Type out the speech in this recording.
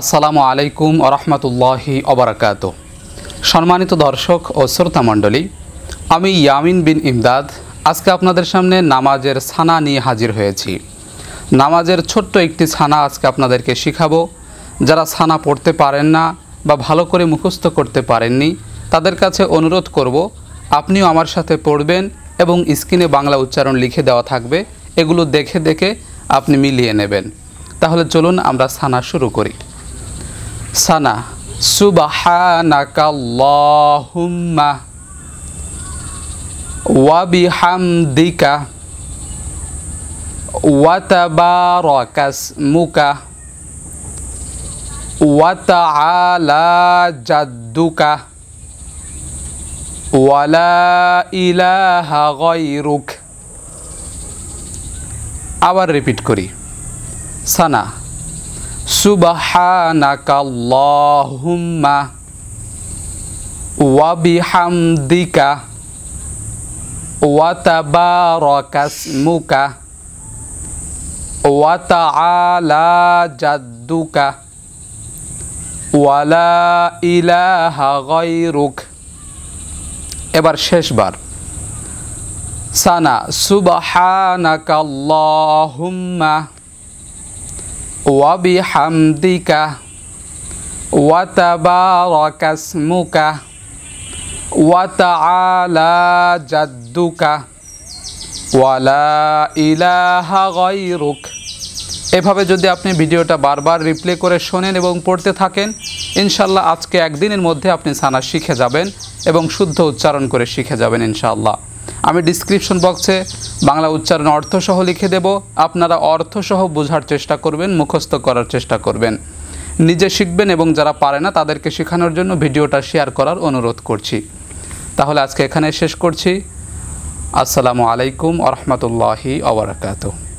আসসালামু আলাইকুম আরহামতুল্লাহি অবরাকাত সম্মানিত দর্শক ও শ্রোতা মণ্ডলী আমি ইয়ামিন বিন ইমদাদ আজকে আপনাদের সামনে নামাজের ছানা নিয়ে হাজির হয়েছি নামাজের ছোট্ট একটি ছানা আজকে আপনাদেরকে শিখাবো যারা ছানা পড়তে পারেন না বা ভালো করে মুখস্থ করতে পারেননি তাদের কাছে অনুরোধ করব আপনিও আমার সাথে পড়বেন এবং স্ক্রিনে বাংলা উচ্চারণ লিখে দেওয়া থাকবে এগুলো দেখে দেখে আপনি মিলিয়ে নেবেন তাহলে চলুন আমরা ছানা শুরু করি سنة سبحانك اللهم وبحمدك وتبارك اسمك وتعالى جدك ولا إله غيرك أبر ريبيت كوري سنة Subhanakallahumma wa bihamdika wa tabarakasmuka wa ta'ala jadduka wa la ilaha ghayruk এবার শেষবার সানা সুবহানাকাল্লাহুম্মা وبحمدك وتبارك اسمك وتعالى جدك ওয়ালা ইলাহা গয়রুক এভাবে যদি আপনি ভিডিওটা বারবার রিপ্লে করে শোনেন এবং পড়তে থাকেন ইনশাল্লাহ আজকে একদিনের মধ্যে আপনি সানা শিখে যাবেন এবং শুদ্ধ উচ্চারণ করে শিখে যাবেন ইনশাল্লাহ আমি ডিসক্রিপশন বক্সে বাংলা উচ্চারণ অর্থসহ লিখে দেব আপনারা অর্থসহ বোঝার চেষ্টা করবেন মুখস্থ করার চেষ্টা করবেন নিজে শিখবেন এবং যারা পারে না তাদেরকে শেখানোর জন্য ভিডিওটা শেয়ার করার অনুরোধ করছি তাহলে আজকে এখানে শেষ করছি আসসালামু আলাইকুম আরহামতুল্লাহি আবরাকাতু